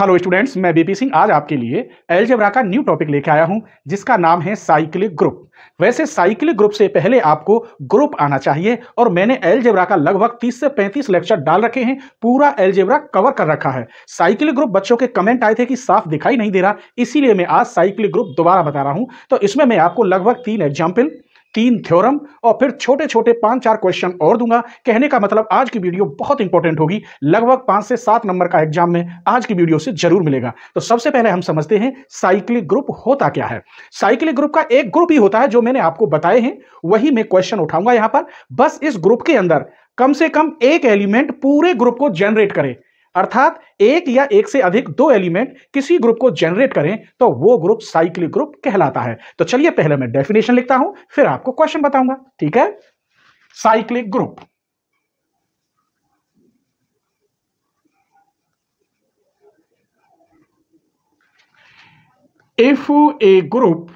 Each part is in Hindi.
हेलो स्टूडेंट्स मैं बीपी सिंह आज आपके लिए एलजेब्रा का न्यू टॉपिक लेके आया हूं जिसका नाम है साइक्लिक ग्रुप वैसे साइक्लिक ग्रुप से पहले आपको ग्रुप आना चाहिए और मैंने एलजेब्रा का लगभग 30 से 35 लेक्चर डाल रखे हैं पूरा एलजेब्रा कवर कर रखा है साइक्लिक ग्रुप बच्चों के कमेंट आए थे कि साफ दिखाई नहीं दे रहा इसीलिए मैं आज साइक्लिक ग्रुप दोबारा बता रहा हूँ तो इसमें मैं आपको लगभग तीन एग्जाम्पल तीन थ्योरम और फिर छोटे छोटे पांच चार क्वेश्चन और दूंगा कहने का मतलब आज की वीडियो बहुत इंपॉर्टेंट होगी लगभग पांच से सात नंबर का एग्जाम में आज की वीडियो से जरूर मिलेगा तो सबसे पहले हम समझते हैं साइक्लिक ग्रुप होता क्या है साइक्लिक ग्रुप का एक ग्रुप ही होता है जो मैंने आपको बताए हैं वही मैं क्वेश्चन उठाऊंगा यहां पर बस इस ग्रुप के अंदर कम से कम एक एलिमेंट पूरे ग्रुप को जनरेट करे अर्थात एक या एक से अधिक दो एलिमेंट किसी ग्रुप को जनरेट करें तो वो ग्रुप साइक्लिक ग्रुप कहलाता है तो चलिए पहले मैं डेफिनेशन लिखता हूं फिर आपको क्वेश्चन बताऊंगा ठीक है cyclic group if a group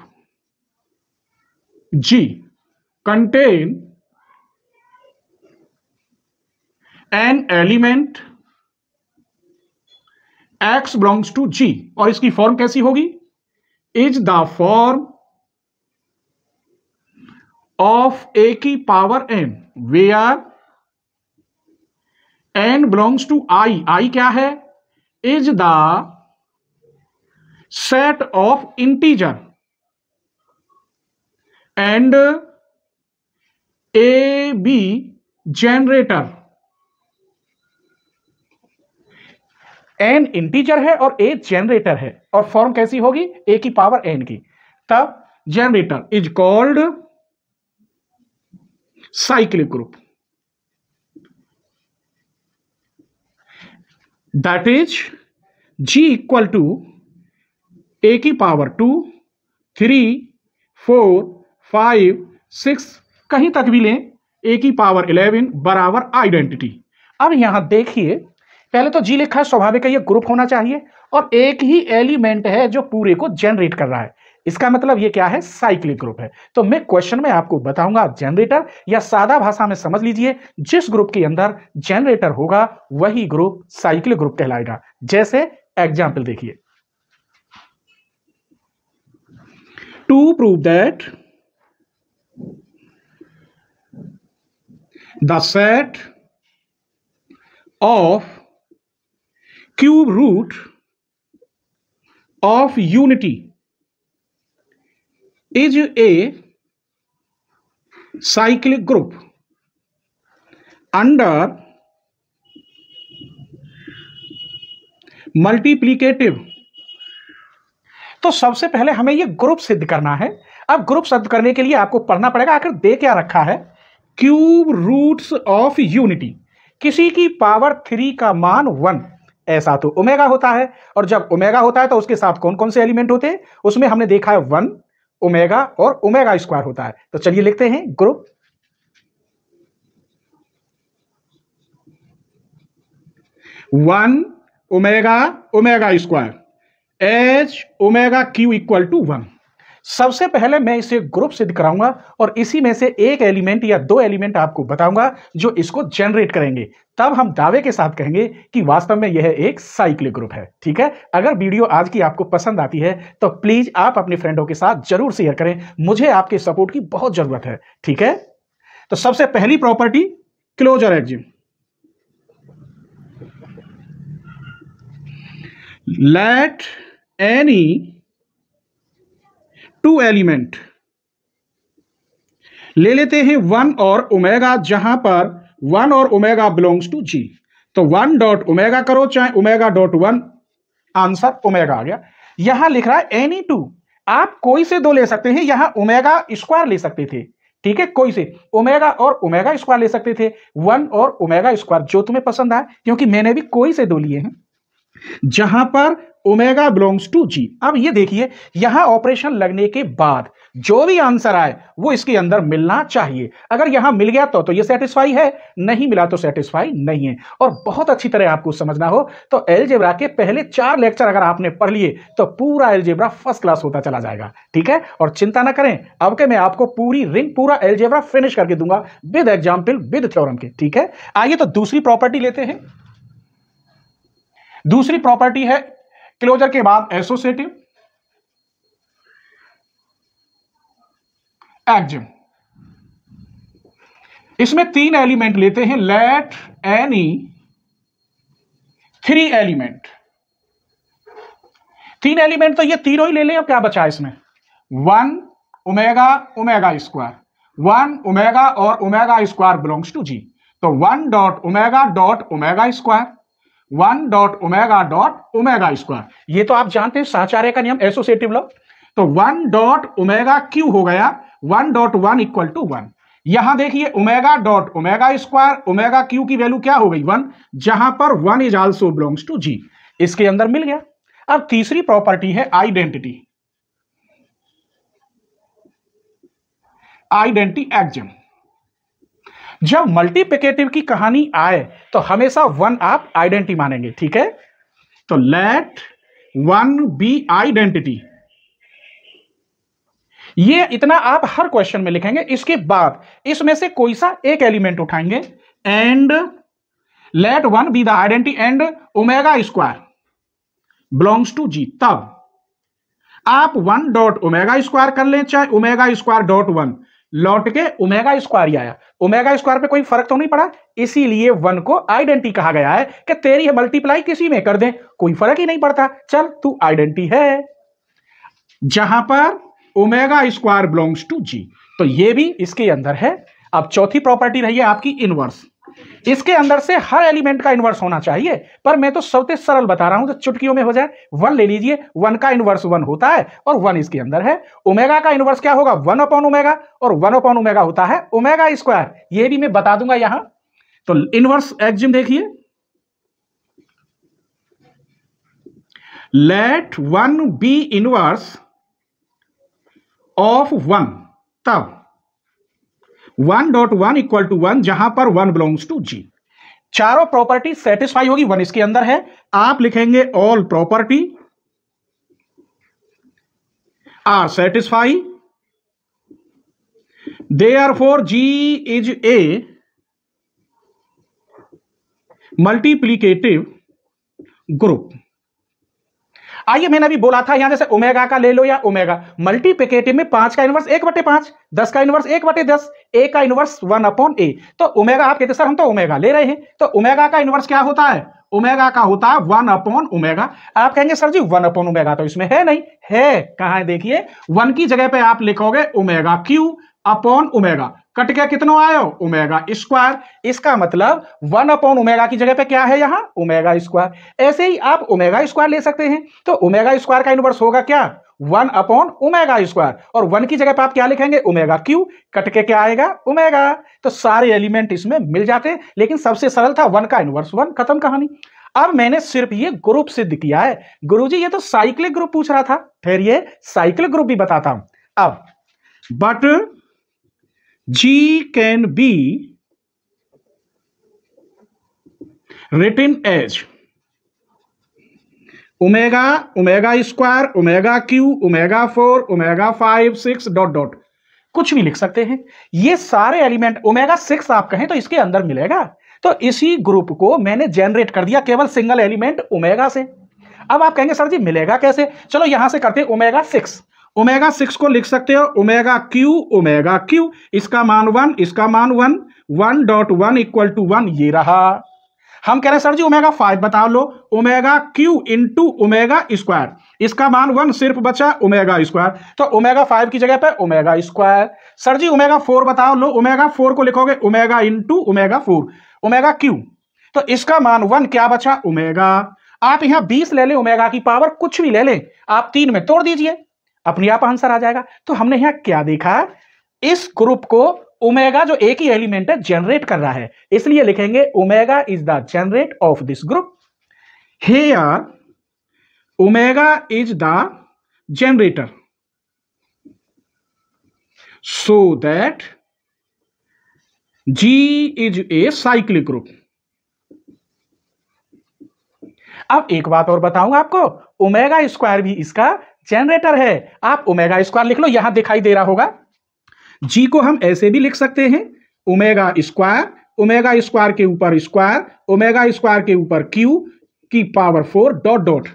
G contain N element x belongs to G और इसकी फॉर्म कैसी होगी is the form of a की power N way R n belongs to I I क्या है is the set of integer and a be generator n integer है और ए जनरेटर है और फॉर्म कैसी होगी ए की पावर एन की तब generator is called cyclic group that is G equal to a की power two three four five six कहीं तक भी लें ए की पावर इलेवन बराबर आइडेंटिटी अब यहां देखिए पहले तो जी लिखा है स्वाभाविक है ये ग्रुप होना चाहिए और एक ही एलिमेंट है जो पूरे को जनरेट कर रहा है इसका मतलब ये क्या है साइक्लिक ग्रुप है तो मैं क्वेश्चन में आपको बताऊंगा जनरेटर या सादा भाषा में समझ लीजिए जिस ग्रुप के अंदर जनरेटर होगा वही ग्रुप साइक्लिक ग्रुप कहलाएगा जैसे एग्जाम्पल देखिए to prove that the set of cube root of unity is a cyclic group under multiplicative तो सबसे पहले हमें ये ग्रुप सिद्ध करना है अब ग्रुप सिद्ध करने के लिए आपको पढ़ना पड़ेगा आखिर दे क्या रखा है क्यूब रूट्स ऑफ यूनिटी किसी की पावर थ्री का मान वन ऐसा तो ओमेगा होता है और जब ओमेगा होता है तो उसके साथ कौन कौन से एलिमेंट होते हैं उसमें हमने देखा है वन ओमेगा और ओमेगा स्क्वायर होता है तो चलिए लिखते हैं group one omega omega square H omega cube equal to one सबसे पहले मैं इसे ग्रुप सिद्ध कराऊंगा और इसी में से एक एलिमेंट या दो एलिमेंट आपको बताऊंगा जो इसको जनरेट करेंगे तब हम दावे के साथ कहेंगे कि वास्तव में यह एक साइक्लिक ग्रुप है ठीक है अगर वीडियो आज की आपको पसंद आती है तो प्लीज आप अपने फ्रेंडों के साथ जरूर शेयर करें मुझे आपके सपोर्ट की बहुत जरूरत है ठीक है तो सबसे पहली property closure axiom let any two element ले लेते हैं वन और ओमेगा जहां पर वन और ओमेगा बिलोंग्स टू जी तो वन डॉट ओमेगा करो चाहे omega dot one answer omega आ गया यहां लिख रहा है एनी टू आप कोई से दो ले सकते हैं यहां ओमेगा स्क्वायर ले सकते थे ठीक है कोई से ओमेगा और ओमेगा स्क्वायर ले सकते थे वन और ओमेगा स्क्वायर जो तुम्हें पसंद आए क्योंकि मैंने भी कोई से दो लिए हैं जहां पर ओमेगा बिलोंग्स टू जी अब ये देखिए यहां ऑपरेशन लगने के बाद जो भी आंसर आए वो इसके अंदर मिलना चाहिए अगर यहां मिल गया तो तो ये सेटिस्फाई है नहीं मिला तो सेटिस्फाई नहीं है और बहुत अच्छी तरह आपको समझना हो तो एलजेब्रा के पहले चार लेक्चर अगर आपने पढ़ लिए तो पूरा एलजेब्रा फर्स्ट क्लास होता चला जाएगा ठीक है और चिंता ना करें अब के मैं आपको पूरी रिंग पूरा एलजेब्रा फिनिश करके दूंगा विद एग्जाम्पल विद थ्योरम के ठीक है आइए तो दूसरी प्रॉपर्टी लेते हैं दूसरी प्रॉपर्टी है क्लोजर के बाद एसोसिएटिव एक्जिम इसमें तीन एलिमेंट लेते हैं लेट एनी थ्री एलिमेंट तीन एलिमेंट तो ये तीनों ही ले लें और क्या बचा इसमें one omega omega square one omega और omega square belongs to G तो one dot omega dot omega square one dot omega dot omega square ये तो आप जानते हैं साचार्य का नियम एसोसिएटिव लॉ तो वन डॉट ओमेगा क्यू हो गया one dot one equal to one यहां देखिए omega dot omega square omega cube की वैल्यू क्या हो गई वन जहां पर one is also belongs to G इसके अंदर मिल गया अब तीसरी प्रॉपर्टी है आइडेंटिटी आइडेंटिटी एक्जम जब मल्टीप्लिकेटिव की कहानी आए तो हमेशा वन आप आइडेंटिटी मानेंगे ठीक है तो लेट वन बी आइडेंटिटी ये इतना आप हर क्वेश्चन में लिखेंगे इसके बाद इसमें से कोई सा एक एलिमेंट उठाएंगे and let one be the identity and omega square belongs to G तब आप वन डॉट ओमेगा स्क्वायर कर लें चाहे ओमेगा स्क्वायर डॉट वन लौट के ओमेगा स्क्वायर आया ओमेगा स्क्वायर पे कोई फर्क तो नहीं पड़ा इसीलिए वन को आइडेंटी कहा गया है कि तेरी है मल्टीप्लाई किसी में कर दें कोई फर्क ही नहीं पड़ता चल तू आइडेंटी है जहां पर omega square belongs to G तो ये भी इसके अंदर है अब चौथी प्रॉपर्टी रही है आपकी इनवर्स इसके अंदर से हर एलिमेंट का इन्वर्स होना चाहिए पर मैं तो सबसे सरल बता रहा हूं जो तो चुटकियों में हो जाए वन ले लीजिए वन का इन्वर्स वन होता है और वन इसके अंदर है ओमेगा का इन्वर्स क्या होगा वन अपॉन ओमेगा और वन अपॉन ओमेगा होता है ओमेगा स्क्वायर यह भी मैं बता दूंगा यहां तो इन्वर्स एक्जिम देखिए let one be inverse of one तब one dot one equal to one जहां पर वन बिलोंग्स टू जी चारों प्रॉपर्टी सेटिस्फाई होगी वन इसके अंदर है आप लिखेंगे all property are satisfy they are four G is a multiplicative group आइए मैंने अभी बोला था यहां जैसे ओमेगा का ले लो या ओमेगा मल्टीपिकेटिव में पांच का इनवर्स एक बटे पांच दस का इनवर्स एक बटे दस ए का इनवर्स वन अपॉन ए तो ओमेगा आप कहते सर हम तो ओमेगा ले रहे हैं तो ओमेगा का इनवर्स क्या होता है ओमेगा का होता है वन अपॉन ओमेगा आप कहेंगे सर जी वन अपॉन ओमेगा तो इसमें है नहीं है कहा है देखिए वन की जगह पे आप लिखोगे ओमेगा क्यू अपॉन उमेगा कट गया कितनों आयो उमेगा स्क्वायर इसका मतलब वन अपॉन उमेगा की जगह पे क्या है यहां उमेगा स्क्वायर ऐसे ही आप उमेगा स्क्वायर ले सकते हैं तो उमेगा स्क्वायर का इनवर्स होगा क्या वन अपॉन उमेगा स्क्वायर और वन की जगह पे आप क्या लिखेंगे उमेगा क्यू कट के क्या आएगा उमेगा तो सारे एलिमेंट इसमें मिल जाते हैं लेकिन सबसे सरल था वन का इनवर्स वन खत्म कहानी अब मैंने सिर्फ ये ग्रुप सिद्ध किया है गुरुजी ये तो साइक्लिक ग्रुप पूछ रहा था फिर ये साइक्लिक ग्रुप भी बताता हूं अब but G can be written as omega omega square omega cube omega four omega five six dot dot कुछ भी लिख सकते हैं ये सारे एलिमेंट ओमेगा सिक्स आप कहें तो इसके अंदर मिलेगा तो इसी ग्रुप को मैंने जेनरेट कर दिया केवल सिंगल एलिमेंट ओमेगा से अब आप कहेंगे सर जी मिलेगा कैसे चलो यहां से करते हैं ओमेगा सिक्स ओमेगा सिक्स को लिख सकते हो ओमेगा क्यू ओमेगा क्यू इसका मान वन इसका मान one one dot one equal to one ये रहा हम कह रहे हैं सर जी ओमेगा फाइव बता लो omega cube into omega square इसका मान वन सिर्फ बचा ओमेगा स्क्वायर तो ओमेगा फाइव की जगह पे ओमेगा स्क्वायर सर जी ओमेगा फोर बताओ लो ओमेगा फोर को लिखोगे omega into omega four omega cube तो इसका मान वन क्या बचा ओमेगा आप यहां बीस ले लें ओमेगा की पावर कुछ भी ले लें आप तीन में तोड़ दीजिए अपने आप आंसर आ जाएगा तो हमने यहां क्या देखा इस ग्रुप को ओमेगा जो एक ही एलिमेंट है जनरेट कर रहा है इसलिए लिखेंगे omega is the generate of this group here omega is the generator so that G is a cyclic group अब एक बात और बताऊंगा आपको ओमेगा स्क्वायर भी इसका जनरेटर है आप ओमेगा स्क्वायर लिख लो यहां दिखाई दे रहा होगा जी को हम ऐसे भी लिख सकते हैं ओमेगा स्क्वायर ओमेगा स्क्वायर के ऊपर स्क्वायर ओमेगा स्क्वायर के ऊपर क्यू की पावर फोर डॉट डॉट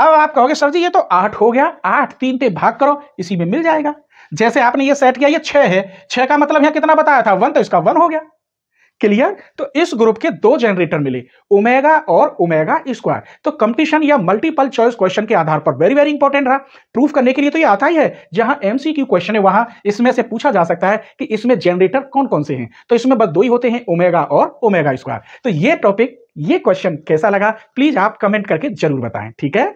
अब आप कहोगे सर जी ये तो आठ हो गया आठ तीन ते भाग करो इसी में मिल जाएगा जैसे आपने ये सेट किया ये छह है छह का मतलब यहां कितना बताया था वन तो इसका वन हो गया क्लियर तो इस ग्रुप के दो जनरेटर मिले ओमेगा और ओमेगा स्क्वायर तो कंपटीशन या मल्टीपल चॉइस क्वेश्चन के आधार पर वेरी वेरी इंपॉर्टेंट रहा प्रूफ करने के लिए तो ये आता ही है जहां एमसीक्यू क्वेश्चन है वहां इसमें से पूछा जा सकता है कि इसमें जनरेटर कौन कौन से हैं तो इसमें बस दो ही होते हैं ओमेगा और ओमेगा स्क्वायर तो ये टॉपिक ये क्वेश्चन कैसा लगा प्लीज आप कमेंट करके जरूर बताएं ठीक है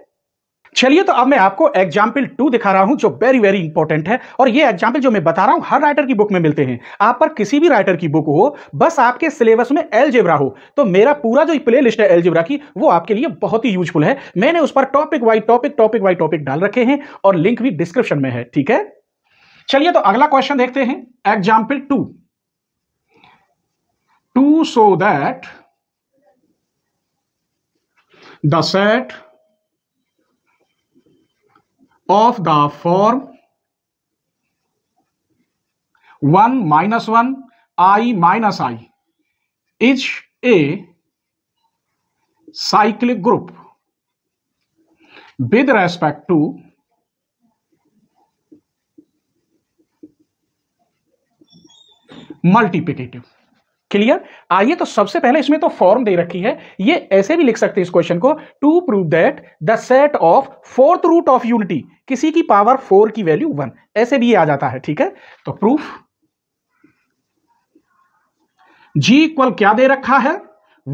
चलिए तो अब मैं आपको एग्जाम्पल टू दिखा रहा हूं जो वेरी वेरी इंपॉर्टेंट है और ये एग्जाम्पल जो मैं बता रहा हूं हर राइटर की बुक में मिलते हैं आप पर किसी भी राइटर की बुक हो बस आपके सिलेबस में एलजेब्रा हो तो मेरा पूरा जो प्ले लिस्ट है एलजेब्रा की वो आपके लिए बहुत ही यूजफुल है मैंने उस पर topic by topic topic by topic डाल रखे हैं और लिंक भी डिस्क्रिप्शन में है ठीक है चलिए तो अगला क्वेश्चन देखते हैं example two to show that the set of the form 1 minus 1 i minus i is a cyclic group with respect to multiplicative clear आइए तो सबसे पहले इसमें तो फॉर्म दे रखी है ये ऐसे भी लिख सकते हैं इस क्वेश्चन को to prove that the set of fourth root of unity किसी की पावर फोर की वैल्यू वन ऐसे भी आ जाता है ठीक है तो प्रूफ जी इक्वल क्या दे रखा है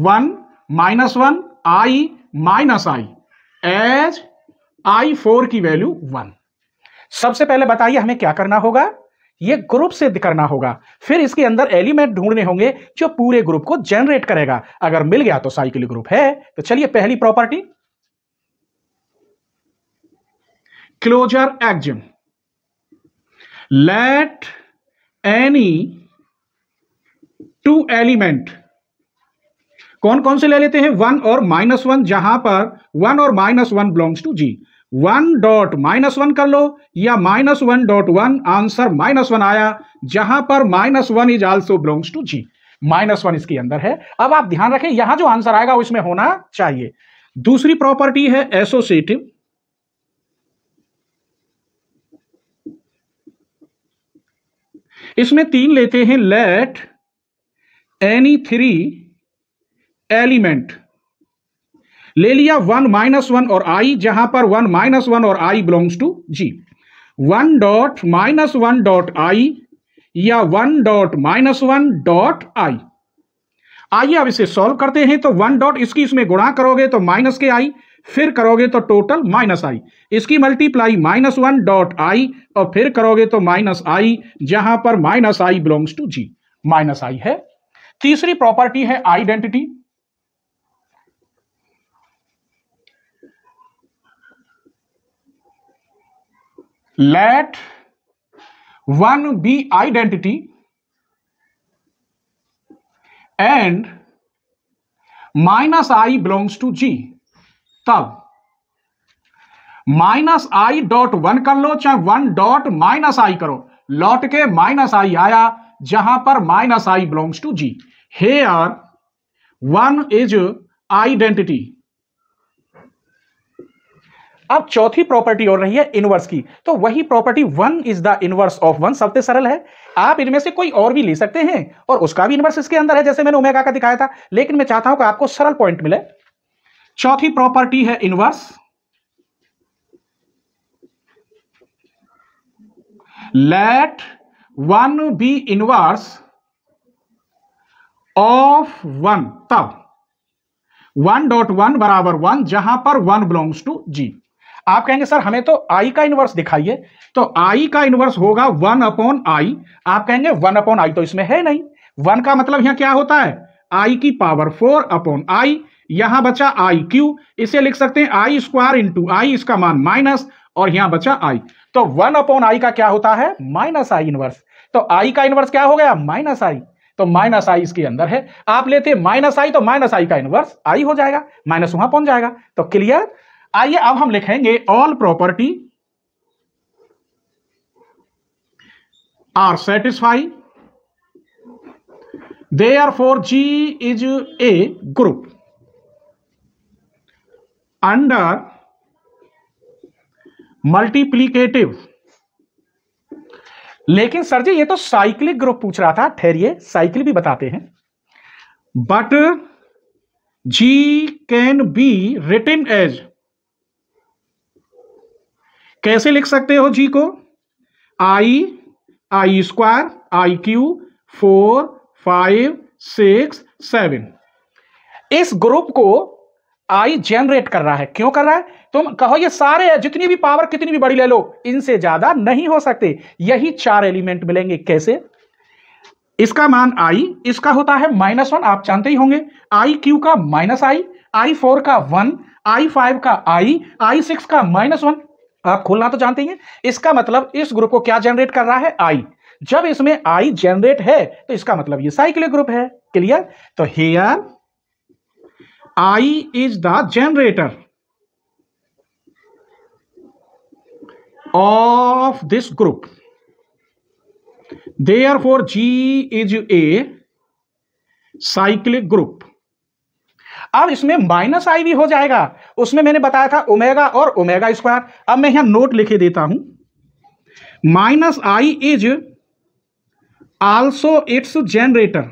one minus one I minus I as I four की वैल्यू वन सबसे पहले बताइए हमें क्या करना होगा ये ग्रुप से करना होगा फिर इसके अंदर एलिमेंट ढूंढने होंगे जो पूरे ग्रुप को जनरेट करेगा अगर मिल गया तो साइकिल ग्रुप है तो चलिए पहली property closure axiom let any two element कौन कौन से ले लेते हैं वन और माइनस वन जहां पर वन और minus one belongs to G one dot minus one कर लो या minus one dot one answer minus one आया जहां पर minus one is also belongs to G minus one इसके अंदर है अब आप ध्यान रखें यहां जो आंसर आएगा उसमें होना चाहिए दूसरी प्रॉपर्टी है एसोसिएटिव इसमें तीन लेते हैं लेट एनी थ्री एलिमेंट ले लिया वन माइनस वन और आई जहां पर वन माइनस वन और I belongs to G one dot minus one dot I या one dot minus one dot I आइए अब इसे सॉल्व करते हैं तो वन डॉट इसकी इसमें गुणा करोगे तो माइनस के आई फिर करोगे तो टोटल माइनस आई इसकी multiply minus one dot I और फिर करोगे तो माइनस आई जहां पर minus I belongs to G minus I है तीसरी प्रॉपर्टी है identity let one be identity and minus I belongs to G तब माइनस आई डॉट वन कर लो चाहे वन डॉट माइनस आई करो लौट के माइनस आई आया जहां पर minus I belongs to G here one is identity अब चौथी प्रॉपर्टी और रही है इनवर्स की तो वही property one is the inverse of one सबसे सरल है आप इनमें से कोई और भी ले सकते हैं और उसका भी इनवर्स इसके अंदर है जैसे मैंने ओमेगा का दिखाया था लेकिन मैं चाहता हूं कि आपको सरल पॉइंट मिले चौथी प्रॉपर्टी है inverse let one be inverse of one तब वन डॉट वन बराबर वन जहां पर वन बिलोंग्स टू जी आप कहेंगे सर हमें तो आई का इनवर्स दिखाइए तो आई का इनवर्स होगा वन अपॉन आई आप कहेंगे वन अपॉन आई तो इसमें है नहीं वन का मतलब यहां क्या होता है आई की पावर फोर अपॉन आई यहां बचा आई क्यू इसे लिख सकते हैं आई स्क्वायर इंटू आई इसका मान माइनस और यहां बचा आई तो वन अपॉन आई का क्या होता है माइनस आई इनवर्स तो आई का इनवर्स क्या हो गया माइनस आई तो माइनस आई इसके अंदर है आप लेते माइनस आई तो माइनस आई का इनवर्स आई हो जाएगा माइनस वहां पहुंच जाएगा तो क्लियर आइए अब हम लिखेंगे all property are satisfy they are four G is a group under multiplicative लेकिन सर जी ये तो साइक्लिक ग्रुप पूछ रहा था ठहरिए साइकिल भी बताते हैं but G can be written as कैसे लिख सकते हो जी को I I square I cube four five six seven इस ग्रुप को आई जनरेट कर रहा है क्यों कर रहा है तुम कहो ये सारे जितनी भी पावर कितनी भी बड़ी ले लो इनसे ज्यादा नहीं हो सकते यही चार एलिमेंट मिलेंगे कैसे इसका मान आई इसका होता है माइनस वन आप जानते ही होंगे आई क्यू का माइनस आई आई फोर का वन आई फाइव का आई आई सिक्स का माइनस वन आप खोलना तो जानते हैं इसका मतलब इस ग्रुप को क्या जनरेट कर रहा है आई जब इसमें आई जनरेट है तो इसका मतलब ये साइक्लिक ग्रुप है क्लियर तो here I is the generator of this group therefore G is a cyclic group अब इसमें माइनस आई भी हो जाएगा उसमें मैंने बताया था ओमेगा और ओमेगा स्क्वायर अब मैं यहां नोट लिखे देता हूं minus I is also it's generator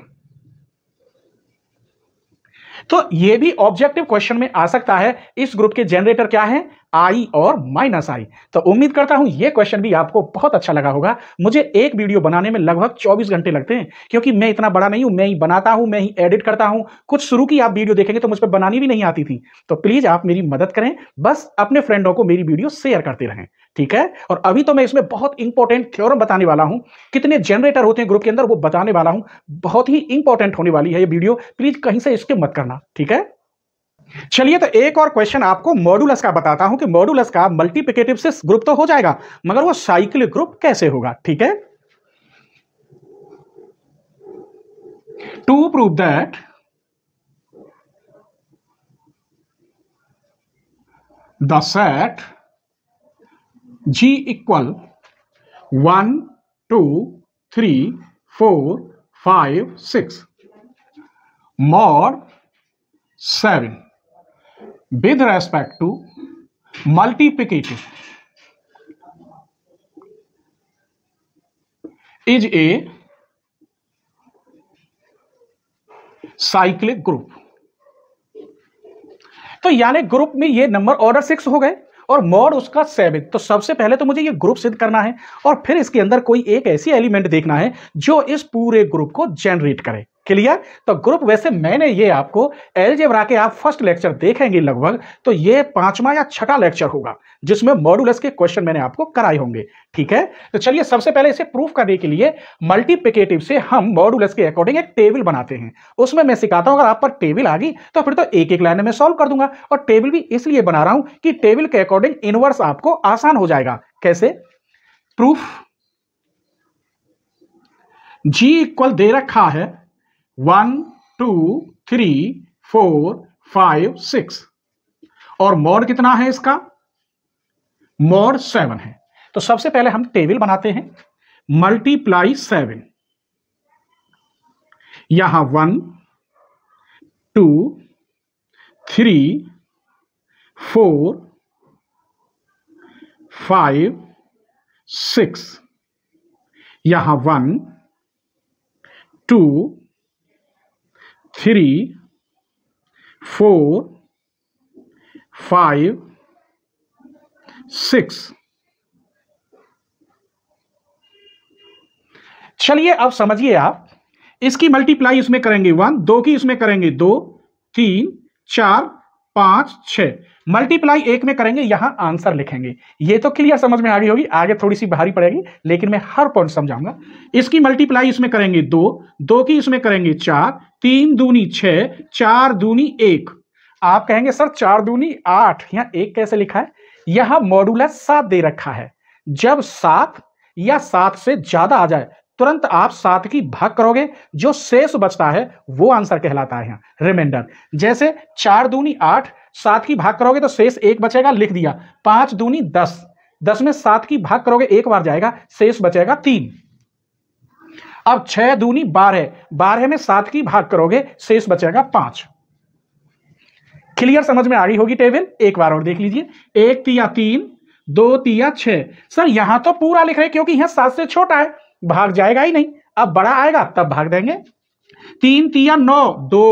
तो ये भी ऑब्जेक्टिव क्वेश्चन में आ सकता है इस ग्रुप के जनरेटर क्या है आई और माइनस आई तो उम्मीद करता हूं यह क्वेश्चन भी आपको बहुत अच्छा लगा होगा मुझे एक वीडियो बनाने में लगभग 24 घंटे लगते हैं क्योंकि मैं इतना बड़ा नहीं हूं मैं ही बनाता हूं मैं ही एडिट करता हूं कुछ शुरू की आप वीडियो देखेंगे तो मुझ पर बनानी भी नहीं आती थी तो प्लीज़ आप मेरी मदद करें बस अपने फ्रेंडों को मेरी वीडियो शेयर करते रहें ठीक है और अभी तो मैं इसमें बहुत इंपॉर्टेंट थ्योरम बताने वाला हूं कितने जनरेटर होते हैं ग्रुप के अंदर वो बताने वाला हूं बहुत ही इंपॉर्टेंट होने वाली है ये वीडियो प्लीज कहीं से इसके मत करना ठीक है चलिए तो एक और क्वेश्चन आपको मॉड्यूलस का बताता हूं कि मॉड्यूलस का मल्टीप्लिकेटिव से ग्रुप तो हो जाएगा मगर वो साइक्लिक ग्रुप कैसे होगा ठीक है to prove that the set G equal one two three four five six mod seven with respect to multiplicative is a cyclic group तो यानी ग्रुप में ये नंबर ऑर्डर सिक्स हो गए और मोड उसका सेवन तो सबसे पहले तो मुझे ये ग्रुप सिद्ध करना है और फिर इसके अंदर कोई एक ऐसी एलिमेंट देखना है जो इस पूरे ग्रुप को जनरेट करे क्लियर तो ग्रुप वैसे मैंने ये आपको एलजेब्रा के आप फर्स्ट लेक्चर देखेंगे लगभग तो ये पांचवा या छठा लेक्चर होगा जिसमें मॉड्यूलस के क्वेश्चन मैंने आपको कराए होंगे ठीक है तो चलिए सबसे पहले इसे प्रूफ करने के लिए मल्टीप्लिकेटिव से हम मॉड्यूलस के अकॉर्डिंग एक टेबल बनाते हैं उसमें मैं सिखाता हूं अगर आप पर टेबल आ गई तो फिर तो एक एक लाइन में सॉल्व कर दूंगा और टेबल भी इसलिए बना रहा हूं कि टेबल के अकॉर्डिंग इनवर्स आपको आसान हो जाएगा कैसे प्रूफ जी इक्वल दे रखा है one two three four five six और मोड कितना है इसका मोड सेवन है तो सबसे पहले हम टेबल बनाते हैं मल्टीप्लाई सेवन यहां one two three four five six यहां one two three four five six चलिए अब समझिए आप इसकी मल्टीप्लाई इसमें करेंगे वन दो की इसमें करेंगे दो तीन चार पांच छ मल्टीप्लाई एक में करेंगे यहां आंसर लिखेंगे ये तो क्लियर समझ में आ गई होगी आगे थोड़ी सी भारी पड़ेगी लेकिन मैं हर पॉइंट समझाऊंगा इसकी मल्टीप्लाई इसमें करेंगे दो दो की इसमें करेंगे चार तीन दूनी छ चार दूनी एक आप कहेंगे सर चार दूनी आठ यहां एक कैसे लिखा है यहां मॉडुलस सात दे रखा है जब सात या सात से ज्यादा आ जाए तुरंत आप सात की भाग करोगे जो शेष बचता है वो आंसर कहलाता है रिमाइंडर जैसे चार दूनी आठ सात की भाग करोगे तो शेष एक बचेगा लिख दिया पांच दूनी दस दस में सात की भाग करोगे एक बार जाएगा शेष बचेगा तीन अब छह दूनी बारह बारह में सात की भाग करोगे शेष बचेगा पांच क्लियर समझ में आ गई होगी टेबल एक बार और देख लीजिए एक तिया तीन दो तिया छह सर यहां तो पूरा लिख रहे क्योंकि यहां सात से छोटा है भाग जाएगा ही नहीं अब बड़ा आएगा तब भाग देंगे तीन तिया नौ दो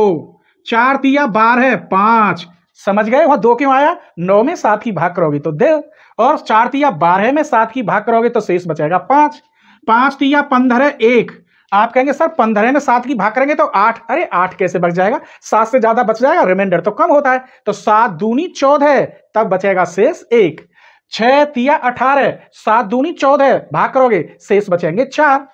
चार तिया बारह पांच समझ गए वहां दो क्यों आया नौ में सात की भाग करोगे तो दे और चार तिया बारह में सात की भाग करोगे तो शेष बचेगा पांच पांच तिया पंद्रह एक आप कहेंगे सर पंद्रह में सात की भाग करेंगे तो आठ अरे आठ कैसे बच जाएगा सात से ज्यादा बच जाएगा रिमाइंडर तो कम होता है तो सात दूनी चौदह तब बचेगा शेष एक छह तिया अठारह सात दूनी चौदह भाग करोगे शेष बचेंगे चार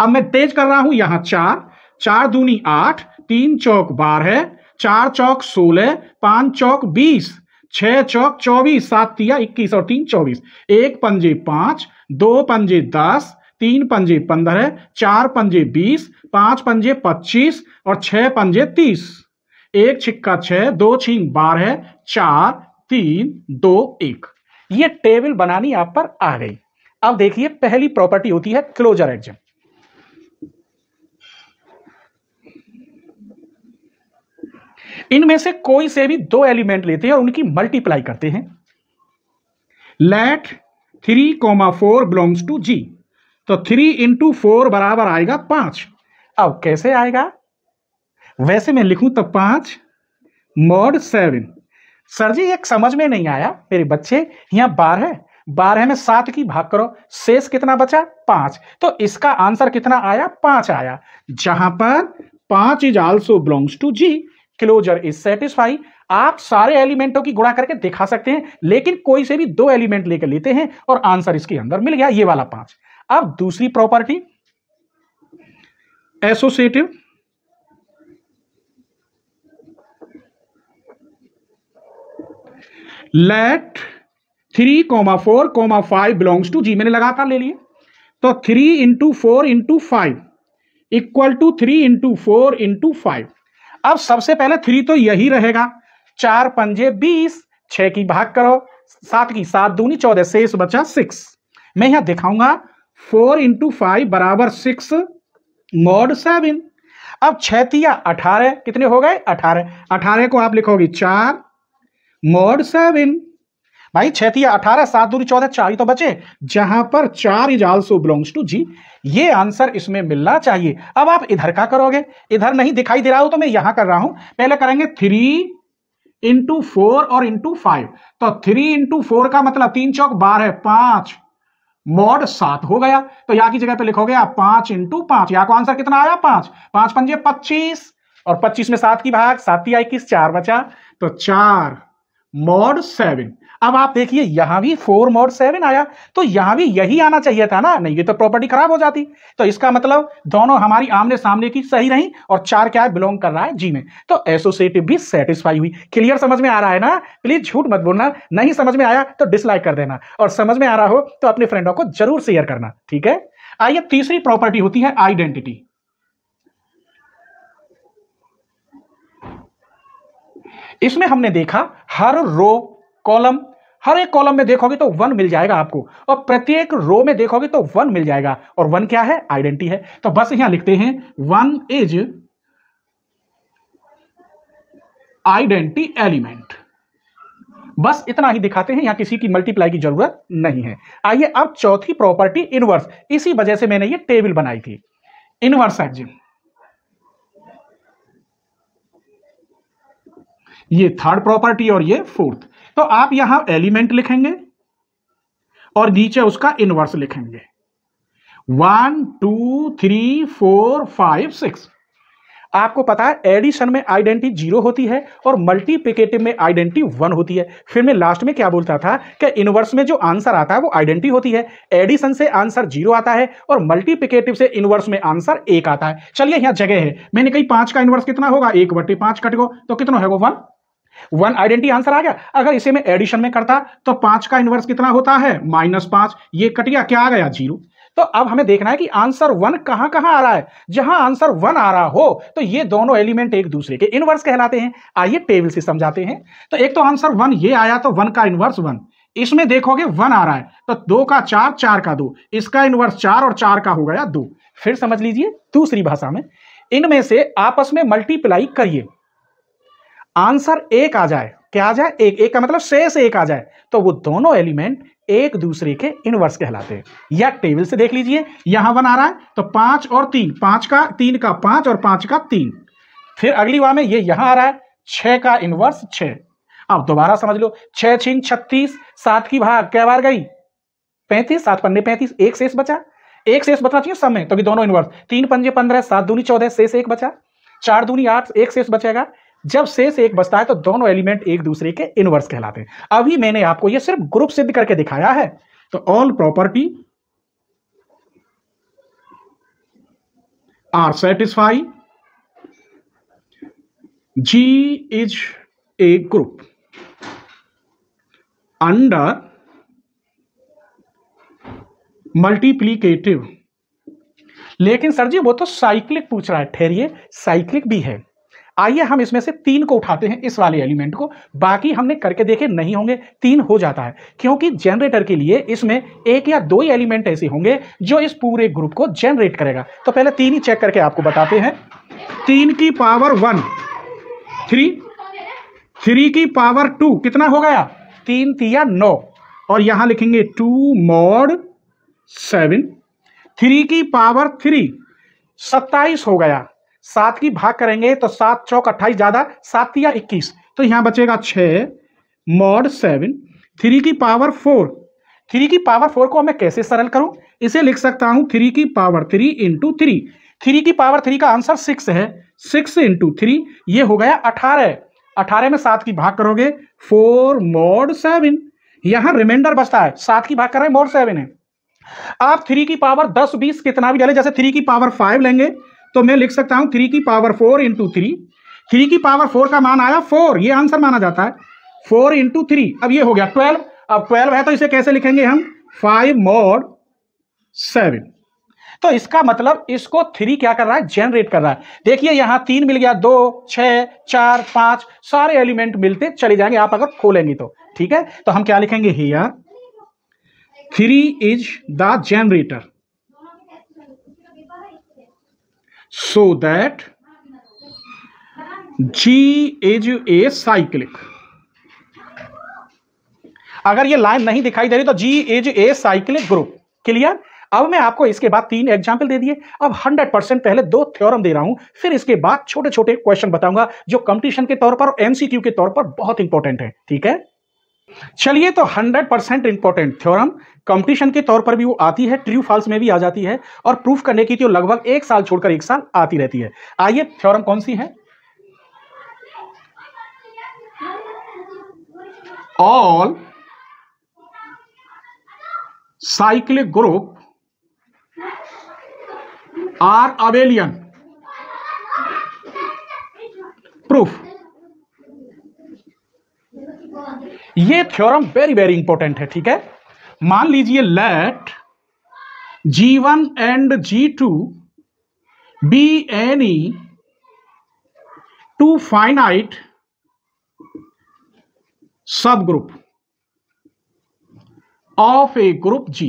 अब मैं तेज कर रहा हूं यहां चार चार दूनी आठ तीन चौक बारह चार चौक सोलह पांच चौक बीस छह चौक चौबीस सात तिया इक्कीस और तीन चौबीस एक पंजे पांच दो पंजे दस तीन पंजे पंद्रह चार पंजे बीस पांच पंजे पच्चीस और छह पंजे तीस एक छिक्का छह दो छीन बारह चार तीन दो एक ये टेबल बनानी आप पर आ गई अब देखिए पहली प्रॉपर्टी होती है क्लोजर एग्जाम इनमें से कोई से भी दो एलिमेंट लेते हैं और उनकी मल्टीप्लाई करते हैं let three comma four belongs to G तो थ्री इंटू फोर बराबर आएगा पांच अब कैसे आएगा वैसे मैं लिखूं तो पांच मॉड सेवन सर जी एक समझ में नहीं आया मेरे बच्चे यहां बारह है बारह में सात की भाग करो शेष कितना बचा पांच तो इसका आंसर कितना आया पांच आया जहां पर पांच is also belongs to G closure is satisfy आप सारे एलिमेंटों की गुणा करके दिखा सकते हैं लेकिन कोई से भी दो एलिमेंट लेकर लेते हैं और आंसर इसके अंदर मिल गया ये वाला पांच अब दूसरी property associative let three comma four comma five belongs to G मैंने लगातार ले लिए तो three into four into five equal to three into four into five अब सबसे पहले थ्री तो यही रहेगा चार पंजे बीस छः की भाग करो सात की सात दूनी चौदह शेष बचा सिक्स मैं यहां दिखाऊंगा फोर इंटू फाइव बराबर सिक्स मोड सेवन अब छतिया अठारह कितने हो गए अठारह अठारह को आप लिखोगे चार मोड सेवन भाई छह अठारह सात दूरी चौदह चार ही तो बचे जहां पर चार is also belongs to G ये आंसर इसमें मिलना चाहिए अब आप इधर का करोगे इधर नहीं दिखाई दे रहा हो तो मैं यहां कर रहा हूं पहले करेंगे थ्री इंटू फोर और इंटू फाइव तो थ्री इंटू फोर का मतलब तीन चौक बार है पांच मोड सात हो गया तो यहां की जगह पे लिखोगे आप पांच इंटू पांच यहां को आंसर कितना आया पांच पांच पंजे पच्चीस और पच्चीस में सात की भाग सात आई किस चार बचा तो चार मॉड सेवन अब आप देखिए यहां भी फोर मॉड सेवन आया तो यहां भी यही आना चाहिए था ना नहीं ये तो प्रॉपर्टी खराब हो जाती तो इसका मतलब दोनों हमारी आमने सामने की सही नहीं और चार क्या है बिलोंग कर रहा है जी में तो एसोसिएटिव भी सेटिस्फाई हुई क्लियर समझ में आ रहा है ना प्लीज झूठ मत बोलना नहीं समझ में आया तो डिसलाइक कर देना और समझ में आ रहा हो तो अपने फ्रेंडों को जरूर शेयर करना ठीक है आइए तीसरी प्रॉपर्टी होती है आइडेंटिटी इसमें हमने देखा हर रो कॉलम हर एक कॉलम में देखोगे तो वन मिल जाएगा आपको और प्रत्येक रो में देखोगे तो वन मिल जाएगा और वन क्या है आइडेंटिटी है तो बस यहां लिखते हैं वन इज आइडेंटिटी एलिमेंट बस इतना ही दिखाते हैं यहां किसी की मल्टीप्लाई की जरूरत नहीं है आइए अब चौथी प्रॉपर्टी इनवर्स इसी वजह से मैंने ये टेबल बनाई थी इनवर्स एक्जिम ये थर्ड प्रॉपर्टी और ये फोर्थ तो आप यहां एलिमेंट लिखेंगे और नीचे उसका इनवर्स लिखेंगे one two three four five six आपको पता है एडिशन में आइडेंटिटी जीरो होती है और मल्टीप्लिकेटिव में आइडेंटिटी वन होती है फिर मैं लास्ट में क्या बोलता था कि इनवर्स में जो आंसर आता है वो आइडेंटिटी होती है एडिशन से आंसर जीरो आता है और मल्टीप्लिकेटिव से इनवर्स में आंसर एक आता है चलिए यहाँ जगह है मैंने कही पांच का इनवर्स कितना होगा एक बट्टी पांच कट गो तो कितना होगा वन वन आइडेंटिटी आंसर आ गया अगर इसे मैं एडिशन में करता तो पांच का इन्वर्स कितना होता है माइनस पांच ये कट गया क्या आ गया जीरो तो अब हमें देखना है कि आंसर वन कहां कहां आ रहा है जहां आंसर वन आ रहा हो तो ये दोनों एलिमेंट एक दूसरे के इनवर्स कहलाते हैं आइए टेबल से समझाते हैं तो एक तो आंसर वन ये आया तो वन का इनवर्स वन इसमें देखोगे वन आ रहा है तो दो का चार चार का दो इसका इनवर्स चार और चार का हो गया दो फिर समझ लीजिए दूसरी भाषा में इनमें से आपस में मल्टीप्लाई करिए आंसर एक आ जाए क्या आ जाए एक एक का मतलब शेष एक आ जाए तो वो दोनों एलिमेंट एक दूसरे के इनवर्स कहलाते हैं या टेबल से देख लीजिए यहां बना रहा है तो पांच और तीन पांच का तीन का पांच और पांच का तीन फिर अगली बार में ये यहां आ रहा है छह का इनवर्स छ अब दोबारा समझ लो छह छीन छत्तीस सात की भाग क्या बार गई पैंतीस सात पन्ने पैंतीस एक शेष बचा एक शेष बचना चाहिए सब में तो दोनों इनवर्स तीन पंजे पंद्रह सात दूनी चौदह शेष एक बचा चार दूनी आठ एक शेष बचेगा जब शेष एक बचता है तो दोनों एलिमेंट एक दूसरे के इनवर्स कहलाते हैं अभी मैंने आपको यह सिर्फ ग्रुप सिद्ध करके दिखाया है तो all property are satisfy G is a group under multiplicative लेकिन सर जी वो तो साइक्लिक पूछ रहा है ठहरिए साइक्लिक भी है आइए हम इसमें से तीन को उठाते हैं इस वाले एलिमेंट को बाकी हमने करके देखे नहीं होंगे तीन हो जाता है क्योंकि जनरेटर के लिए इसमें एक या दो ही एलिमेंट ऐसे होंगे जो इस पूरे ग्रुप को जनरेट करेगा तो पहले तीन ही चेक करके आपको बताते हैं तीन की पावर वन थ्री थ्री की पावर टू कितना हो गया तीन या नौ और यहां लिखेंगे टू मोड सेवन थ्री की पावर थ्री सत्ताईस हो गया सात की भाग करेंगे तो सात चौक अट्ठाईस ज्यादा सात या इक्कीस तो यहाँ बचेगा छ मॉड सेवन थ्री की पावर फोर थ्री की पावर फोर को मैं कैसे सरल करूं इसे लिख सकता हूं थ्री की power three into three three की पावर थ्री का आंसर सिक्स है सिक्स इंटू थ्री ये हो गया अठारह अठारह में सात की भाग करोगे फोर मोड सेवन यहां रिमाइंडर बचता है सात की भाग कर रहे हैं मोड सेवन है आप थ्री की पावर दस बीस कितना भी ले जैसे थ्री की पावर फाइव लेंगे तो मैं लिख सकता हूँ थ्री की power four into three three की पावर फोर का मान आया फोर ये आंसर माना जाता है फोर इंटू थ्री अब ये हो गया ट्वेल्व अब ट्वेल्व है तो इसे कैसे लिखेंगे हम फाइव मोर सेवन तो इसका मतलब इसको थ्री क्या कर रहा है जनरेट कर रहा है देखिए यहां तीन मिल गया दो छ चार पांच सारे एलिमेंट मिलते चले जाएंगे आप अगर खोलेंगे तो ठीक है तो हम क्या लिखेंगे here three is the generator so that G is a cyclic. अगर ये लाइन नहीं दिखाई दे रही तो G as a cyclic group clear अब मैं आपको इसके बाद तीन एग्जाम्पल दे दिए अब 100 परसेंट पहले दो थ्योरम दे रहा हूं फिर इसके बाद छोटे छोटे क्वेश्चन बताऊंगा जो कंपटीशन के तौर पर और एमसीक्यू के तौर पर बहुत इंपॉर्टेंट है ठीक है चलिए तो 100 परसेंट इंपॉर्टेंट थ्योरम कंपटीशन के तौर पर भी वो आती है ट्रू फॉल्स में भी आ जाती है और प्रूफ करने की तो लगभग एक साल छोड़कर एक साल आती रहती है आइए थ्योरम कौन सी है all cyclic group are abelian proof ये थ्योरम वेरी वेरी इंपॉर्टेंट है ठीक है मान लीजिए let G one and G two be any two finite sub group of a group G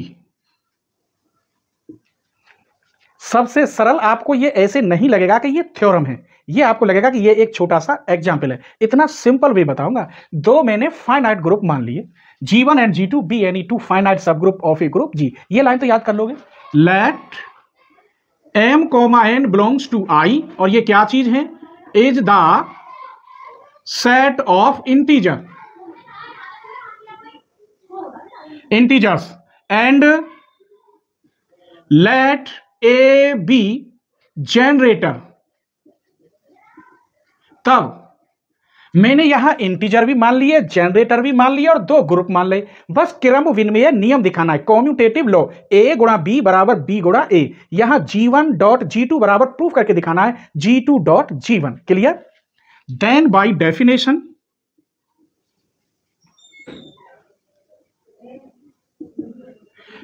सबसे सरल आपको ये ऐसे नहीं लगेगा कि ये थ्योरम है ये आपको लगेगा कि ये एक छोटा सा एग्जाम्पल है इतना सिंपल भी बताऊंगा दो मैंने फाइनाइट ग्रुप मान लिए G one and G two be any two finite sub group of a group G ये लाइन तो याद कर लोगे let M comma N belongs to I और ये क्या चीज है is the set of integer integers and let A be generator तब मैंने यहां इंटीजर भी मान लिए जनरेटर भी मान लिए और दो ग्रुप मान लिए बस क्रम विनिमय नियम दिखाना है कॉम्यूटेटिव लॉ ए गुणा बी बराबर बी गुणा ए यहां G one dot G two बराबर प्रूफ करके दिखाना है G two dot G one clear then by definition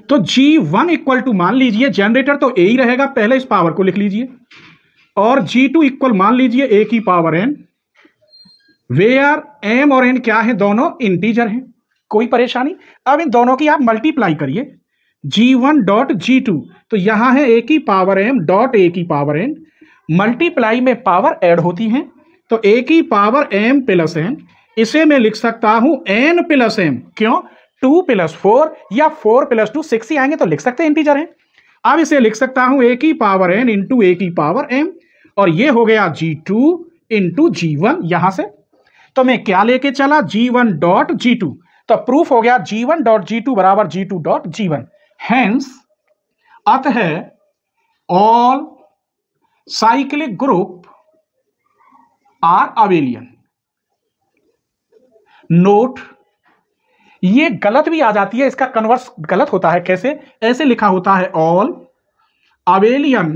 तो जी वन इक्वल टू मान लीजिए जनरेटर तो ए ही रहेगा पहले इस पावर को लिख लीजिए और जी टू इक्वल मान लीजिए ए की पावर एन वे आर एम और एन क्या है दोनों इंटीजर हैं कोई परेशानी अब इन दोनों की आप मल्टीप्लाई करिए G one dot G two तो यहां है ए की पावर एम डॉट ए की पावर एन मल्टीप्लाई में पावर ऐड होती हैं तो ए की पावर एम प्लस एन इसे मैं लिख सकता हूं एन प्लस एम क्यों टू प्लस फोर या फोर प्लस टू सिक्स ही आएंगे तो लिख सकते हैं इंटीजर हैं अब इसे लिख सकता हूँ ए की पावर एन इंटू ए की पावर एम और ये हो गया G two into G one यहां से तो मैं क्या लेके चला G one dot G two तो प्रूफ हो गया G one dot G two बराबर G two dot G one hence अत है all cyclic group are abelian note ये गलत भी आ जाती है इसका कन्वर्स गलत होता है कैसे ऐसे लिखा होता है all abelian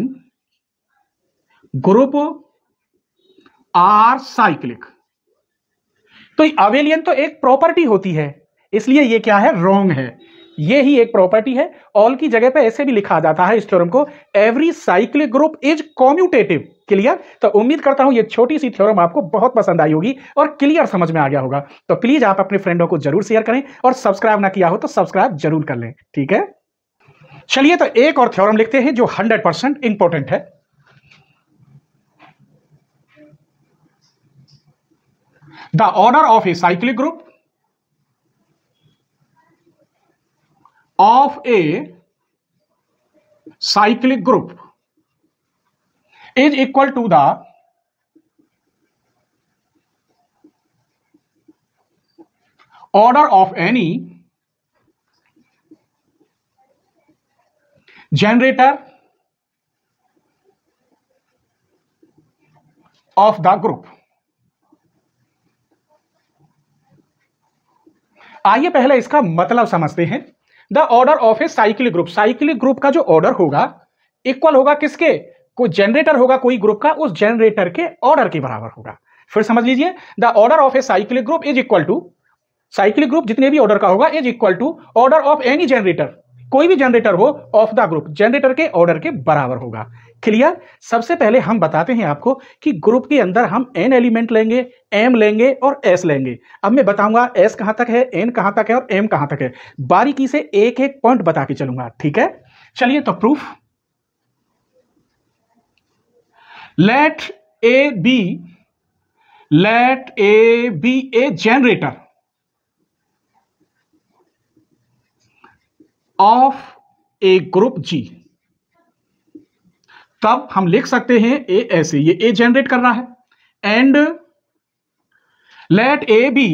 group are cyclic तो अवेलियन तो एक प्रॉपर्टी होती है इसलिए ये क्या है रॉन्ग है ये ही एक प्रॉपर्टी है ऑल की जगह पे ऐसे भी लिखा जाता है इस थ्योरम को every cyclic group is commutative clear तो उम्मीद करता हूं ये छोटी सी थ्योरम आपको बहुत पसंद आई होगी और क्लियर समझ में आ गया होगा तो प्लीज आप अपने फ्रेंडों को जरूर शेयर करें और सब्सक्राइब ना किया हो तो सब्सक्राइब जरूर कर लें ठीक है चलिए तो एक और थ्योरम लिखते हैं जो हंड्रेड परसेंट इंपॉर्टेंट है The order of a cyclic group of a cyclic group is equal to the order of any generator of the group. आइए पहले इसका मतलब समझते हैं the order of a cyclic group cyclic group का जो ऑर्डर होगा इक्वल होगा किसके कोई जनरेटर होगा कोई ग्रुप का उस जनरेटर के ऑर्डर के बराबर होगा फिर समझ लीजिए the order of a cyclic group is equal to cyclic group जितने भी ऑर्डर का होगा is equal to order of any generator कोई भी जनरेटर हो ऑफ द ग्रुप जनरेटर के ऑर्डर के बराबर होगा क्लियर सबसे पहले हम बताते हैं आपको कि ग्रुप के अंदर हम एन एलिमेंट लेंगे एम लेंगे और एस लेंगे अब मैं बताऊंगा एस कहां तक है एन कहां तक है और एम कहां तक है बारीकी से एक एक पॉइंट बता के चलूंगा ठीक है चलिए तो proof let A be let A be a generator of a group G तब हम लिख सकते हैं ए ऐसे ये ए जनरेट कर रहा है and let A be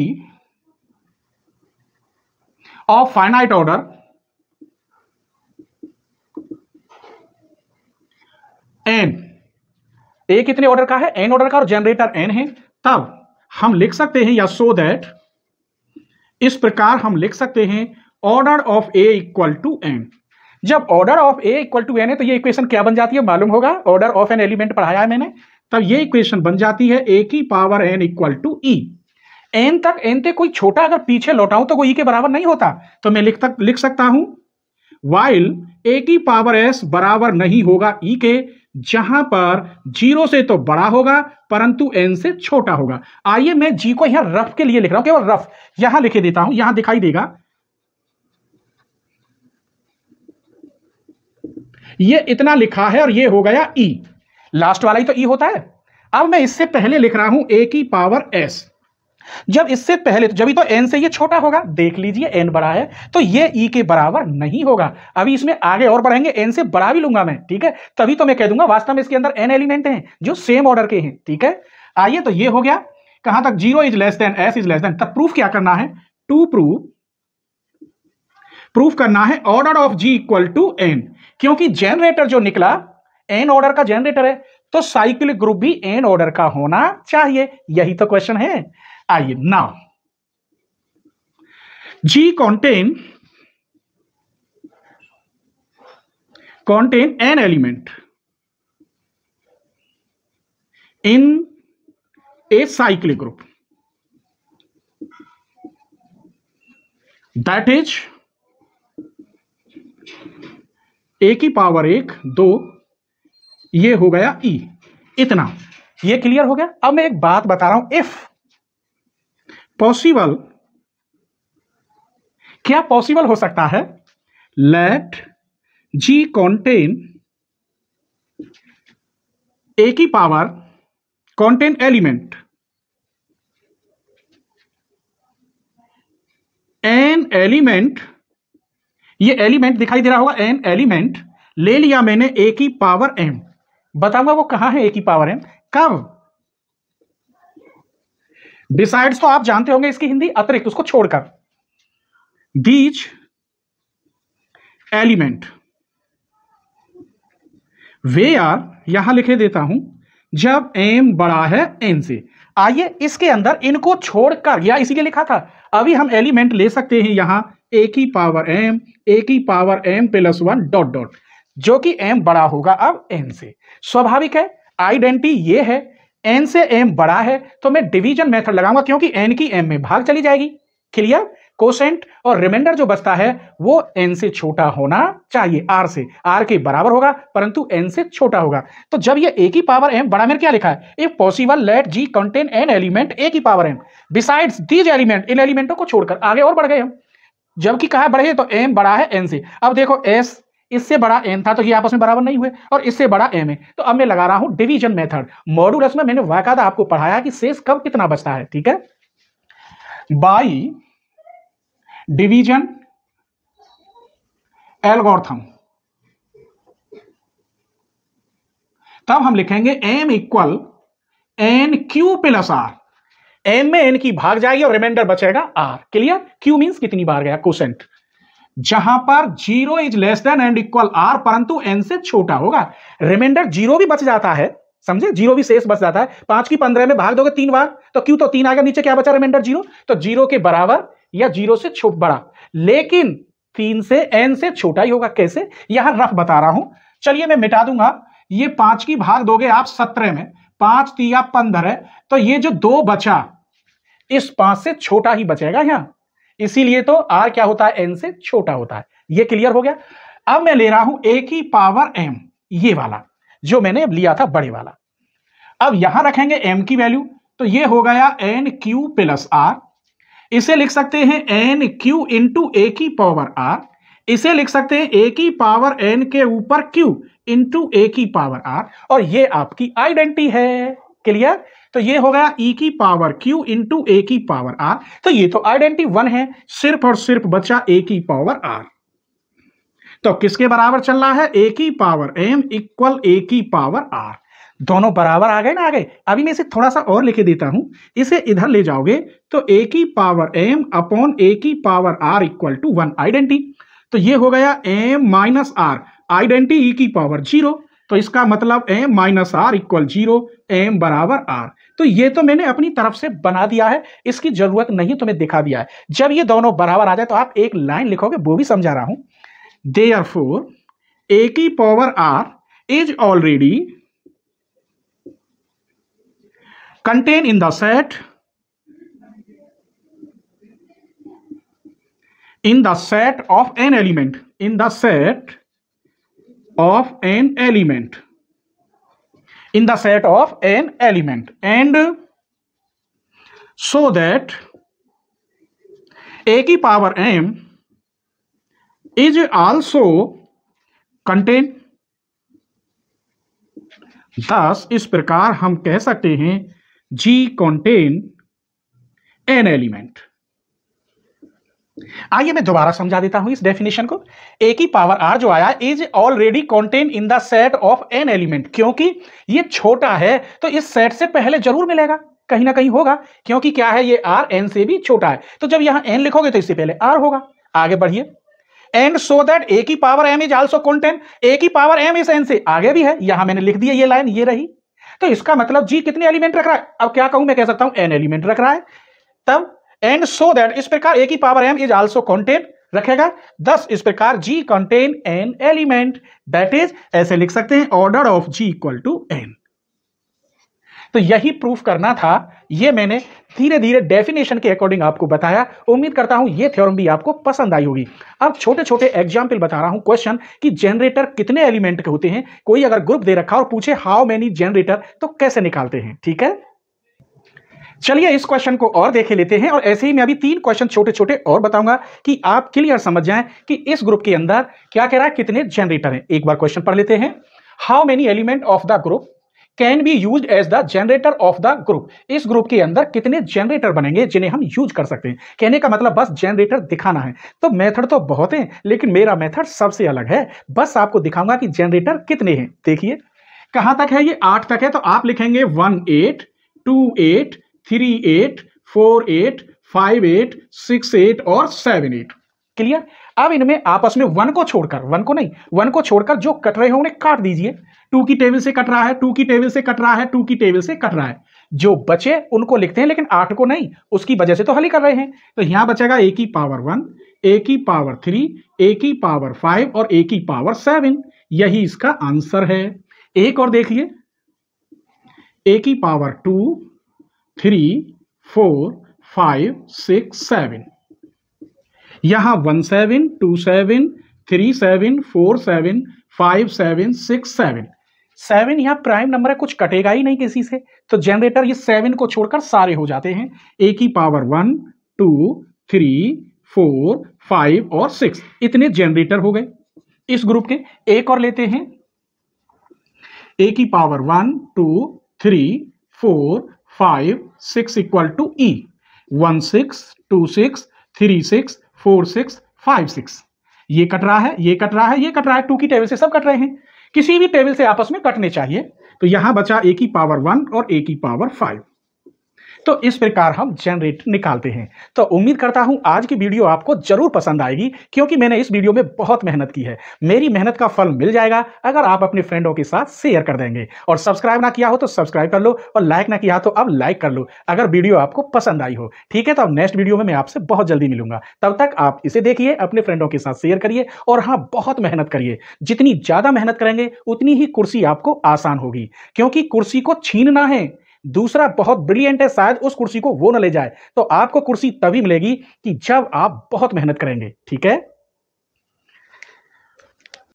of finite order N A कितने ऑर्डर का है एन ऑर्डर का और जनरेटर एन है तब हम लिख सकते हैं या सो so दैट इस प्रकार हम लिख सकते हैं order of A equal to N जब order of A equal to N है तो ये इक्वेशन क्या बन जाती है मालूम होगा ऑर्डर ऑफ एन एलिमेंट पढ़ाया है मैंने तब ये इक्वेशन बन जाती है ए की power N equal to E N तक एन ते कोई छोटा अगर पीछे लौटाऊं तो कोई ई e के बराबर नहीं होता तो मैं लिख तक लिख सकता हूं वाइल ए की पावर एस बराबर नहीं होगा ई e के जहां पर जीरो से तो बड़ा होगा परंतु एन से छोटा होगा आइए मैं जी को यहां रफ के लिए लिख रहा हूं केवल रफ यहां लिखे देता हूं यहां दिखाई देगा ये इतना लिखा है और ये हो गया ई e. लास्ट वाला ही तो ई e होता है अब मैं इससे पहले लिख रहा हूं ए की पावर एस जब इससे पहले जब तो एन से ये छोटा होगा देख लीजिए एन बड़ा है तो ये ई e के बराबर नहीं होगा अभी इसमें आगे और बढ़ेंगे एन से बड़ा भी लूंगा मैं ठीक है तभी तो मैं कह दूंगा वास्तव में इसके अंदर एन एलिमेंट हैं जो सेम ऑर्डर के हैं ठीक है आइए तो ये हो गया कहां तक zero is less than S is less than तब प्रूफ क्या करना है टू प्रूफ प्रूफ करना है order of G equal to N क्योंकि जनरेटर जो निकला एन ऑर्डर का जनरेटर है तो साइक्लिक ग्रुप भी एन ऑर्डर का होना चाहिए यही तो क्वेश्चन है आइए now G contain contain N element in a cyclic group that is A की पावर एक दो ये हो गया ई e, इतना ये क्लियर हो गया अब मैं एक बात बता रहा हूं इफ पॉसिबल क्या पॉसिबल हो सकता है लेट जी कॉन्टेन ए की power contain element N element ये एलिमेंट दिखाई दे रहा होगा एन एलिमेंट ले लिया मैंने ए की पावर एम बताऊंगा वो कहां है ए की पावर एम कब डिसाइड्स तो आप जानते होंगे इसकी हिंदी अतिरिक्त उसको छोड़कर बीच एलिमेंट वे आर यहां लिखे देता हूं जब एम बड़ा है एन से आइए इसके अंदर इनको छोड़कर या इसीलिए लिखा था अभी हम एलिमेंट ले सकते हैं यहां ए की पावर एम ए की power M plus one dot dot जो कि एम बड़ा होगा अब एन से स्वाभाविक है आइडेंटिटी ये है एन से एम बड़ा है तो मैं डिवीजन मेथड लगाऊंगा क्योंकि एन की एम में भाग चली जाएगी क्लियर कोसेंट और रिमाइंडर जो बचता है वो एन से छोटा होना चाहिए आर से आर के बराबर होगा परंतु एन से छोटा होगा तो जब ये ए की पावर एम बड़ा मेरे क्या लिखा है if possible let G contain N element A की power M besides these element इन एलिमेंटों को छोड़कर आगे और बढ़ गए हम जबकि कहा बड़े तो एम बड़ा है एन से अब देखो एस इससे बड़ा एन था तो ये आपस में बराबर नहीं हुए और इससे बड़ा एम है तो अब मैं लगा रहा हूं डिवीजन मेथड मॉड्यूल में मैंने वायदा आपको पढ़ाया कि शेष कब कितना बचता है ठीक है बाई डिवीजन एल्गोर्थम तब हम लिखेंगे M equal N Q plus R M में एन की भाग जाएगी और रिमाइंडर बचेगा आर क्लियर क्यू मीन कितनी बार गया क्वेश्चन जहां पर zero is less than and equal R परंतु एन से छोटा होगा रिमाइंडर जीरो भी बच जाता है समझे जीरो भी शेष बच जाता है पांच की पंद्रह में भाग दोगे तीन बार तो क्यों तो तीन आगे नीचे क्या बचा रिमाइंडर जीरो तो जीरो के बराबर या जीरो से छोट बड़ा लेकिन तीन से एन से छोटा ही होगा कैसे यहां रफ बता रहा हूं चलिए मैं मिटा दूंगा ये पांच की भाग दोगे आप सत्रह में पांच तिया पंद्रह तो ये जो दो बचा इस पांच से छोटा ही बचेगा यहां इसीलिए तो आर क्या होता है एन से छोटा होता है ये क्लियर हो गया अब मैं ले रहा हूं ए की पावर एम ये वाला जो मैंने अब लिया था बड़े वाला अब यहां रखेंगे एम की वैल्यू तो ये हो गया एन क्यू प्लस आर इसे लिख सकते हैं एन क्यू इंटू ए की पावर आर इसे लिख सकते हैं ए की पावर एन के ऊपर क्यू इंटू ए की पावर आर और ये आपकी आइडेंटिटी है क्लियर तो ये हो गया e की पावर क्यू इंटू ए की पावर आर तो ये तो आइडेंटिटी वन है सिर्फ और सिर्फ बचा ए की पावर आर तो किसके बराबर चल रहा है ए की पावर एम इक्वल ए की पावर आर दोनों बराबर आ गए ना आ गए अभी मैं इसे थोड़ा सा और लिखे देता हूं इसे इधर ले जाओगे तो ए की पावर एम अपॉन ए की power R equal to one identity तो ये हो गया M minus R identity E की पावर जीरो तो इसका मतलब M minus R equal zero M बराबर आर तो ये तो मैंने अपनी तरफ से बना दिया है इसकी जरूरत नहीं तुम्हें दिखा दिया है जब ये दोनों बराबर आ जाए तो आप एक लाइन लिखोगे वो भी समझा रहा हूं दे आर फोर ए की power R is already contain in the set in the set of N element in the set of N element in the set of N element and so that A की power M is also contain thus इस प्रकार हम कह सकते हैं जी कॉन्टेन एन एलिमेंट आइए मैं दोबारा समझा देता हूं इस डेफिनेशन को ए की पावर आर जो आया is already contain in the set of N element क्योंकि ये छोटा है तो इस सेट से पहले जरूर मिलेगा कहीं ना कहीं होगा क्योंकि क्या है ये आर एन से भी छोटा है तो जब यहां एन लिखोगे तो इससे पहले आर होगा आगे बढ़िए एंड सो दैट ए की power M is also contain A की पावर एम इज एन से आगे भी है यहां मैंने लिख दिया ये लाइन ये रही तो इसका मतलब जी कितने एलिमेंट रख रहा है अब क्या कहूं मैं कह सकता हूं एन एलिमेंट रख रहा है तब एंड सो दैट इस प्रकार ए की power M is also contain रखेगा दस इस प्रकार G contain N element that is ऐसे लिख सकते हैं order of G equal to N तो यही प्रूफ करना था ये मैंने धीरे धीरे डेफिनेशन के अकॉर्डिंग आपको बताया उम्मीद करता हूं ये थ्योरम भी आपको पसंद आई होगी अब छोटे छोटे एग्जाम्पल बता रहा हूं क्वेश्चन कि जनरेटर कितने एलिमेंट के होते हैं कोई अगर ग्रुप दे रखा और पूछे हाउ मेनी जनरेटर तो कैसे निकालते हैं ठीक है चलिए इस क्वेश्चन को और देखे लेते हैं और ऐसे ही मैं अभी तीन क्वेश्चन छोटे छोटे और बताऊंगा कि आप क्लियर समझ जाएं कि इस ग्रुप के अंदर क्या कह रहा है कितने जनरेटर हैं एक बार क्वेश्चन पढ़ लेते हैं how many element of the group can be use as the generator of the group इस ग्रुप के अंदर कितने जनरेटर बनेंगे जिन्हें हम यूज कर सकते हैं कहने का मतलब बस जनरेटर दिखाना है तो मेथड तो बहुत हैं लेकिन मेरा मेथड सबसे अलग है बस आपको दिखाऊंगा कि जनरेटर कितने हैं देखिए कहां तक है ये आठ तक है तो आप लिखेंगे one eight two eight three eight four eight five eight six eight और सेवन एट क्लियर अब इनमें आपस में वन को छोड़कर वन को नहीं वन को छोड़कर जो कट रहे हो उन्हें काट दीजिए टू की टेबल से कट रहा है टू की टेबल से कट रहा है टू की टेबल से कट रहा है जो बचे उनको लिखते हैं लेकिन आठ को नहीं उसकी वजह से तो हल ही कर रहे हैं तो यहां बचेगा ए की पावर वन ए की पावर थ्री ए की पावर फाइव और ए की पावर सेवन यही इसका आंसर है एक और देखिए ए की power two three four five six seven यहाँ one seven two seven three seven four seven five seven six seven seven यहाँ प्राइम नंबर है कुछ कटेगा ही नहीं किसी से तो जनरेटर ये सेवन को छोड़कर सारे हो जाते हैं ए की power one two three four five और सिक्स इतने जनरेटर हो गए इस ग्रुप के एक और लेते हैं ए की power one two three four five six equal to E one six two six three six four six five six ये कट रहा है ये कट रहा है ये कट रहा है टू की टेबल से सब कट रहे हैं किसी भी टेबल से आपस में कटने चाहिए तो यहां बचा ए की पावर वन और ए की पावर फाइव तो इस प्रकार हम जनरेट निकालते हैं तो उम्मीद करता हूँ आज की वीडियो आपको जरूर पसंद आएगी क्योंकि मैंने इस वीडियो में बहुत मेहनत की है मेरी मेहनत का फल मिल जाएगा अगर आप अपने फ्रेंडों के साथ शेयर कर देंगे और सब्सक्राइब ना किया हो तो सब्सक्राइब कर लो और लाइक ना किया तो अब लाइक कर लो अगर वीडियो आपको पसंद आई हो ठीक है तो अब नेक्स्ट वीडियो में मैं आपसे बहुत जल्दी मिलूंगा तब तक आप इसे देखिए अपने फ्रेंडों के साथ शेयर करिए और हाँ बहुत मेहनत करिए जितनी ज़्यादा मेहनत करेंगे उतनी ही कुर्सी आपको आसान होगी क्योंकि कुर्सी को छीनना है दूसरा बहुत ब्रिलियंट है शायद उस कुर्सी को वो ना ले जाए तो आपको कुर्सी तभी मिलेगी कि जब आप बहुत मेहनत करेंगे ठीक है